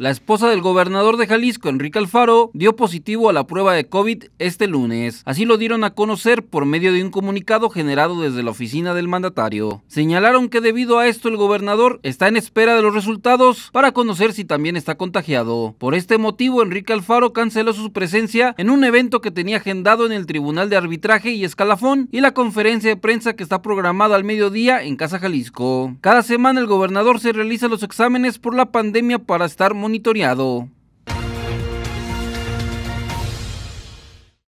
La esposa del gobernador de Jalisco, Enrique Alfaro, dio positivo a la prueba de COVID este lunes. Así lo dieron a conocer por medio de un comunicado generado desde la oficina del mandatario. Señalaron que debido a esto el gobernador está en espera de los resultados para conocer si también está contagiado. Por este motivo, Enrique Alfaro canceló su presencia en un evento que tenía agendado en el Tribunal de Arbitraje y Escalafón y la conferencia de prensa que está programada al mediodía en Casa Jalisco. Cada semana el gobernador se realiza los exámenes por la pandemia para estar monitoreado.